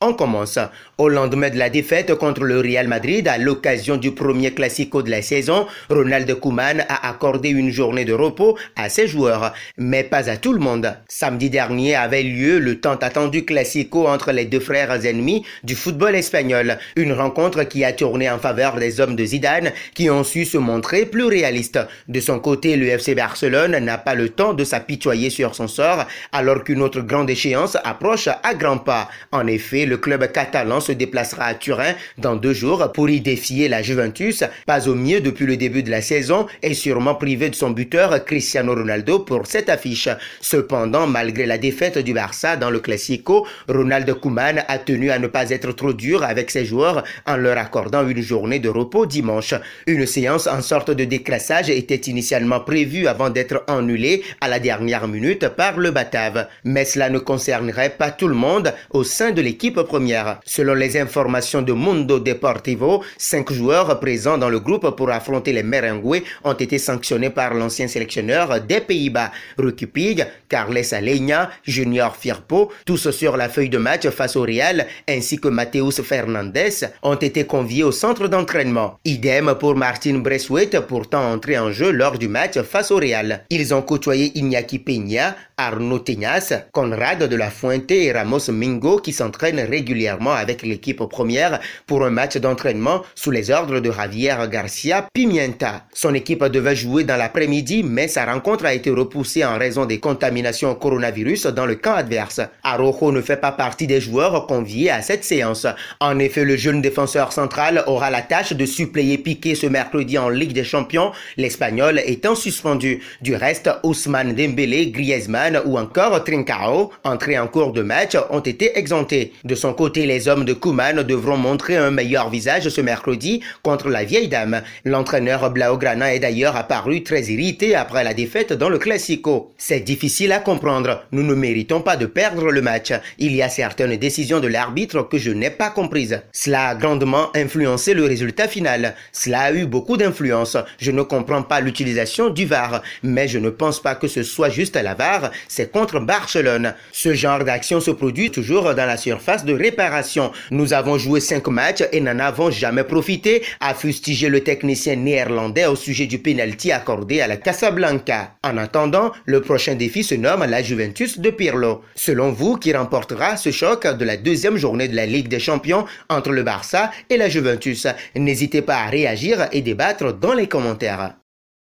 On commence. Au lendemain de la défaite contre le Real Madrid à l'occasion du premier classico de la saison, Ronald Koeman a accordé une journée de repos à ses joueurs, mais pas à tout le monde. Samedi dernier avait lieu le tant attendu classico entre les deux frères ennemis du football espagnol, une rencontre qui a tourné en faveur des hommes de Zidane qui ont su se montrer plus réalistes. De son côté, le FC Barcelone n'a pas le temps de s'apitoyer sur son sort alors qu'une autre grande échéance approche à grands pas. En effet, le club catalan se déplacera à Turin dans deux jours pour y défier la Juventus, pas au mieux depuis le début de la saison et sûrement privé de son buteur Cristiano Ronaldo pour cette affiche. Cependant, malgré la défaite du Barça dans le Classico, Ronald Kuman a tenu à ne pas être trop dur avec ses joueurs en leur accordant une journée de repos dimanche. Une séance en sorte de déclassage était initialement prévue avant d'être annulée à la dernière minute par le Batave. Mais cela ne concernerait pas tout le monde au sein de l'équipe première. Selon les informations de Mundo Deportivo, cinq joueurs présents dans le groupe pour affronter les Merengues ont été sanctionnés par l'ancien sélectionneur des Pays-Bas, Ruki Carles Alenia, Junior Firpo, tous sur la feuille de match face au Real, ainsi que Mateus Fernandez, ont été conviés au centre d'entraînement. Idem pour Martin Bressouet, pourtant entré en jeu lors du match face au Real. Ils ont côtoyé Iñaki Peña, Arnaud Teñas, Conrad de la Fuente et Ramos Mingo qui s'entraînent régulièrement avec l'équipe première pour un match d'entraînement sous les ordres de Javier Garcia Pimienta. Son équipe devait jouer dans l'après-midi, mais sa rencontre a été repoussée en raison des contaminations au coronavirus dans le camp adverse. Arojo ne fait pas partie des joueurs conviés à cette séance. En effet, le jeune défenseur central aura la tâche de suppléer Piqué ce mercredi en Ligue des Champions, l'Espagnol étant suspendu. Du reste, Ousmane Dembélé, Griezmann ou encore Trincao, entrés en cours de match, ont été exemptés. De son côté, les hommes de Kuman devront montrer un meilleur visage ce mercredi contre la vieille dame. L'entraîneur Blaugrana est d'ailleurs apparu très irrité après la défaite dans le Classico. C'est difficile à comprendre. Nous ne méritons pas de perdre le match. Il y a certaines décisions de l'arbitre que je n'ai pas comprises. Cela a grandement influencé le résultat final. Cela a eu beaucoup d'influence. Je ne comprends pas l'utilisation du VAR, mais je ne pense pas que ce soit juste la VAR. C'est contre Barcelone. Ce genre d'action se produit toujours dans la surface de réparation. Nous avons joué cinq matchs et n'en avons jamais profité, a fustigé le technicien néerlandais au sujet du penalty accordé à la Casablanca. En attendant, le prochain défi se nomme la Juventus de Pirlo. Selon vous, qui remportera ce choc de la deuxième journée de la Ligue des Champions entre le Barça et la Juventus N'hésitez pas à réagir et débattre dans les commentaires.